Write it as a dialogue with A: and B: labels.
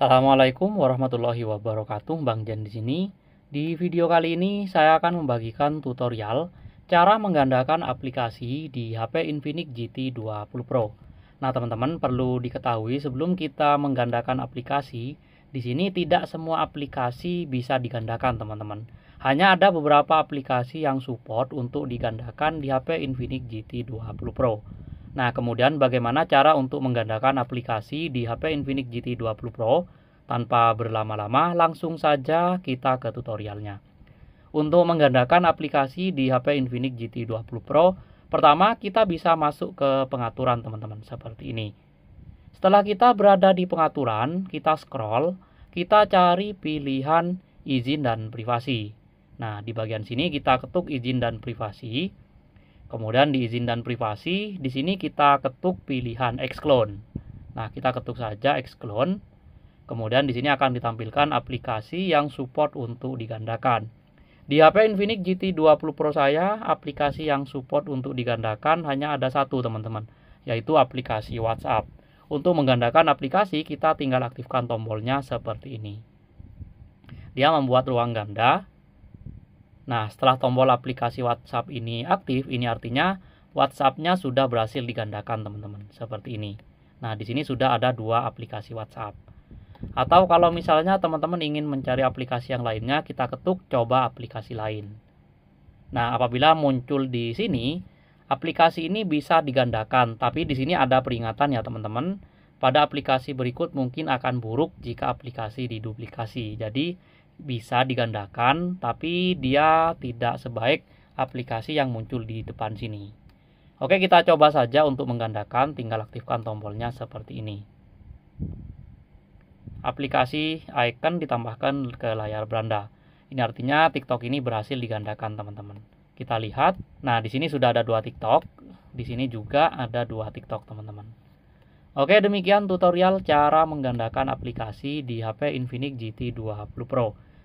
A: Assalamualaikum warahmatullahi wabarakatuh, Bang Jan di sini. Di video kali ini saya akan membagikan tutorial cara menggandakan aplikasi di HP Infinix GT 20 Pro. Nah, teman-teman perlu diketahui sebelum kita menggandakan aplikasi, di sini tidak semua aplikasi bisa digandakan, teman-teman. Hanya ada beberapa aplikasi yang support untuk digandakan di HP Infinix GT 20 Pro. Nah, kemudian bagaimana cara untuk menggandakan aplikasi di HP Infinix GT20 Pro? Tanpa berlama-lama, langsung saja kita ke tutorialnya. Untuk menggandakan aplikasi di HP Infinix GT20 Pro, pertama kita bisa masuk ke pengaturan teman-teman seperti ini. Setelah kita berada di pengaturan, kita scroll, kita cari pilihan izin dan privasi. Nah, di bagian sini kita ketuk izin dan privasi. Kemudian di izin dan privasi, di sini kita ketuk pilihan Xclone. Nah, kita ketuk saja Xclone. Kemudian di sini akan ditampilkan aplikasi yang support untuk digandakan. Di HP Infinix GT20 Pro saya, aplikasi yang support untuk digandakan hanya ada satu, teman-teman, yaitu aplikasi WhatsApp. Untuk menggandakan aplikasi, kita tinggal aktifkan tombolnya seperti ini. Dia membuat ruang ganda, Nah, setelah tombol aplikasi WhatsApp ini aktif, ini artinya WhatsApp-nya sudah berhasil digandakan, teman-teman. Seperti ini. Nah, di sini sudah ada dua aplikasi WhatsApp. Atau kalau misalnya teman-teman ingin mencari aplikasi yang lainnya, kita ketuk coba aplikasi lain. Nah, apabila muncul di sini, aplikasi ini bisa digandakan, tapi di sini ada peringatan ya, teman-teman. Pada aplikasi berikut mungkin akan buruk jika aplikasi diduplikasi. Jadi, bisa digandakan, tapi dia tidak sebaik aplikasi yang muncul di depan sini. Oke, kita coba saja untuk menggandakan, tinggal aktifkan tombolnya seperti ini. Aplikasi icon ditambahkan ke layar beranda. Ini artinya TikTok ini berhasil digandakan, teman-teman. Kita lihat. Nah, di sini sudah ada dua TikTok. Di sini juga ada dua TikTok, teman-teman. Oke, demikian tutorial cara menggandakan aplikasi di HP Infinix GT20 Pro.